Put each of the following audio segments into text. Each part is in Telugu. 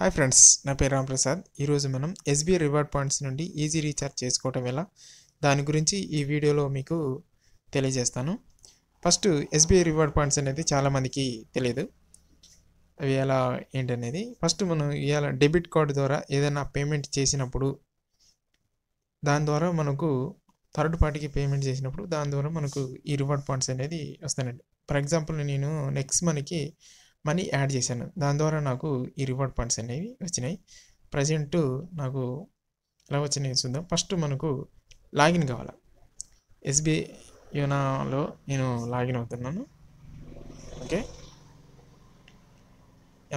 హాయ్ ఫ్రెండ్స్ నా పేరు రామ్ప్రసాద్ ఈరోజు మనం ఎస్బీఐ రివార్డ్ పాయింట్స్ నుండి ఈజీ రీఛార్జ్ చేసుకోవటం ఎలా దాని గురించి ఈ వీడియోలో మీకు తెలియజేస్తాను ఫస్ట్ ఎస్బీఐ రివార్డ్ పాయింట్స్ అనేది చాలామందికి తెలియదు అవి ఎలా ఏంటనేది ఫస్ట్ మనం ఇవాళ డెబిట్ కార్డు ద్వారా ఏదైనా పేమెంట్ చేసినప్పుడు దాని ద్వారా మనకు థర్డ్ పార్టీకి పేమెంట్ చేసినప్పుడు దాని ద్వారా మనకు ఈ రివార్డ్ పాయింట్స్ అనేది వస్తాయండి ఫర్ ఎగ్జాంపుల్ నేను నెక్స్ట్ మనకి మనీ యాడ్ చేశాను దాని ద్వారా నాకు ఈ రివార్డ్ పాయింట్స్ అనేవి వచ్చినాయి ప్రజెంట్ నాకు ఎలా వచ్చినాయి చూద్దాం ఫస్ట్ మనకు లాగిన్ కావాలి ఎస్బీఐ యోనాలో నేను లాగిన్ అవుతున్నాను ఓకే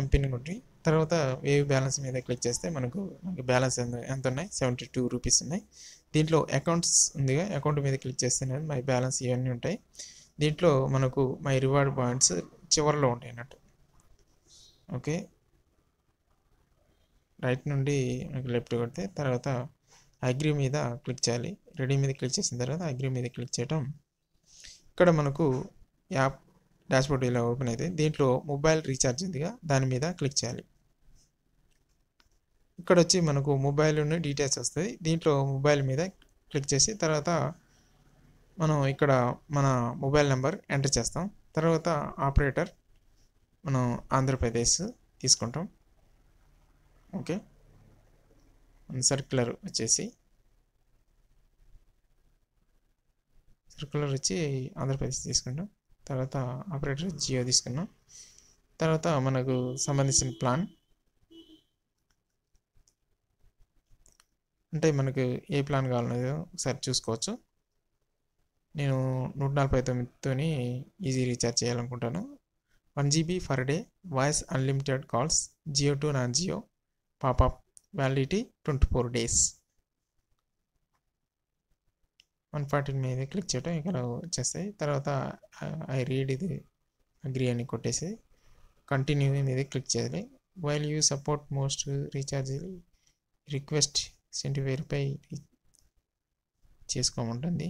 ఎంపిన్ కొట్టి తర్వాత వేవ్ బ్యాలెన్స్ మీద క్లిక్ చేస్తే మనకు మనకు బ్యాలెన్స్ ఎంత ఉన్నాయి సెవెంటీ టూ రూపీస్ ఉన్నాయి దీంట్లో అకౌంట్స్ ఉందిగా అకౌంట్ మీద క్లిక్ చేస్తే మై బ్యాలెన్స్ ఇవన్నీ ఉంటాయి దీంట్లో మనకు మై రివార్డ్ పాయింట్స్ చివరిలో ఉంటాయి అన్నట్టు ఓకే రైట్ నుండి మీకు లెఫ్ట్ కొడితే తర్వాత అగ్రి మీద క్లిక్ చేయాలి రెడీ మీద క్లిక్ చేసిన తర్వాత అగ్రి మీద క్లిక్ చేయటం ఇక్కడ మనకు యాప్ డాష్బోర్డ్ ఇలా ఓపెన్ అయితే దీంట్లో మొబైల్ రీఛార్జ్ ఉందిగా దాని మీద క్లిక్ చేయాలి ఇక్కడ వచ్చి మనకు మొబైల్ డీటెయిల్స్ వస్తుంది దీంట్లో మొబైల్ మీద క్లిక్ చేసి తర్వాత మనం ఇక్కడ మన మొబైల్ నెంబర్ ఎంటర్ చేస్తాం తర్వాత ఆపరేటర్ మనం ఆంధ్రప్రదేశ్ తీసుకుంటాం ఓకే సర్క్యులర్ వచ్చేసి సర్క్యులర్ వచ్చి ఆంధ్రప్రదేశ్ తీసుకుంటాం తర్వాత ఆపరేటర్ జియో తీసుకున్నాం తర్వాత మనకు సంబంధించిన ప్లాన్ అంటే మనకు ఏ ప్లాన్ కావాలనేదో ఒకసారి చూసుకోవచ్చు నేను నూట నలభై తొమ్మిదితోని ఈజీ రీఛార్జ్ చేయాలనుకుంటాను one GB for day voice unlimited calls Jio to non Jio popup validity twenty four days one forty మీద క్లిక్ చేయడం ఇక్కడ వచ్చేస్తాయి తర్వాత ఐ రీడ్ ఇది అగ్రి అని కొట్టేసి కంటిన్యూ మీద క్లిక్ చేయాలి while you support most recharge request సెంటీ వెరిఫై చేసుకోమంటుంది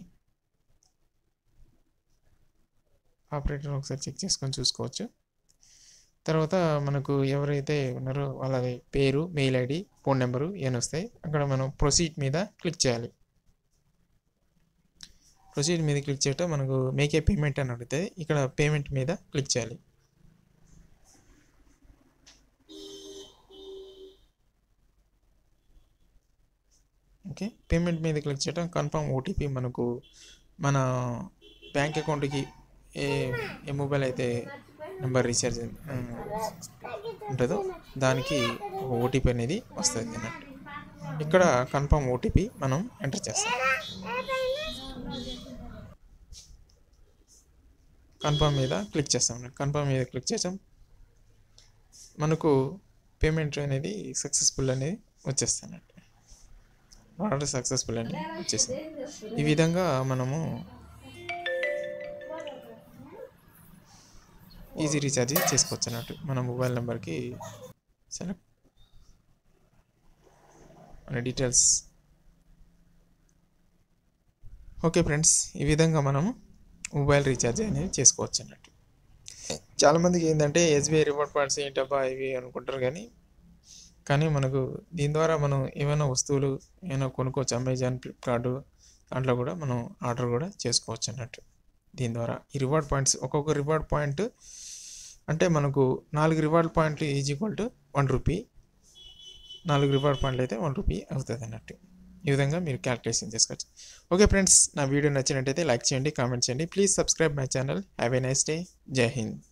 ఆపరేటర్ ఒకసారి చెక్ చేసుకొని చూసుకోవచ్చు తర్వాత మనకు ఎవరైతే ఉన్నారో వాళ్ళది పేరు మెయిల్ ఐడి ఫోన్ నెంబరు ఏమైనా వస్తాయి అక్కడ మనం ప్రొసీడ్ మీద క్లిక్ చేయాలి ప్రొసీడ్ మీద క్లిక్ చేయటం మనకు మేకే పేమెంట్ అని అడుగుతుంది ఇక్కడ పేమెంట్ మీద క్లిక్ చేయాలి ఓకే పేమెంట్ మీద క్లిక్ చేయటం కన్ఫర్మ్ ఓటీపీ మనకు మన బ్యాంక్ అకౌంట్కి ఏ ఏ మొబైల్ అయితే నెంబర్ రీఛార్జ్ ఉంటుందో దానికి ఓటీపీ అనేది వస్తుంది అన్నట్టు ఇక్కడ కన్ఫర్మ్ ఓటీపీ మనం ఎంటర్ చేస్తాం కన్ఫర్మ్ మీద క్లిక్ చేస్తాం కన్ఫర్మ్ మీద క్లిక్ చేసాం మనకు పేమెంట్ అనేది సక్సెస్ఫుల్ అనేది వచ్చేస్తానండి ఆర్డర్ సక్సెస్ఫుల్ అనేది వచ్చేసింది ఈ విధంగా మనము ఈజీ రీఛార్జ్ చేసుకోవచ్చు అన్నట్టు మన మొబైల్ నెంబర్కి సెలెక్ట్ మన డీటెయిల్స్ ఓకే ఫ్రెండ్స్ ఈ విధంగా మనము మొబైల్ రీఛార్జ్ అనేది చేసుకోవచ్చు అన్నట్టు చాలామందికి ఏంటంటే ఎస్బీఐ రివార్డ్ పాయింట్స్ ఏంటబ్బా ఇవి అనుకుంటారు కానీ కానీ మనకు దీని ద్వారా మనం ఏమైనా వస్తువులు ఏమైనా కొనుక్కోవచ్చు అమెజాన్ ఫ్లిప్కార్ట్ దాంట్లో కూడా మనం ఆర్డర్ కూడా చేసుకోవచ్చు అన్నట్టు దీని ద్వారా ఈ రివార్డ్ పాయింట్స్ ఒక్కొక్క రివార్డ్ పాయింట్ అంటే మనకు నాలుగు రివార్డ్ పాయింట్లు is equal to one rupee నాలుగు రివార్డ్ పాయింట్లు అయితే వన్ రూపీ అవుతుంది అన్నట్టు ఈ విధంగా మీరు క్యాలిక్యులేషన్ చేసుకోవచ్చు ఓకే ఫ్రెండ్స్ నా వీడియో నచ్చినట్టయితే లైక్ చేయండి కామెంట్ చేయండి please subscribe my channel have a nice day జై హింద్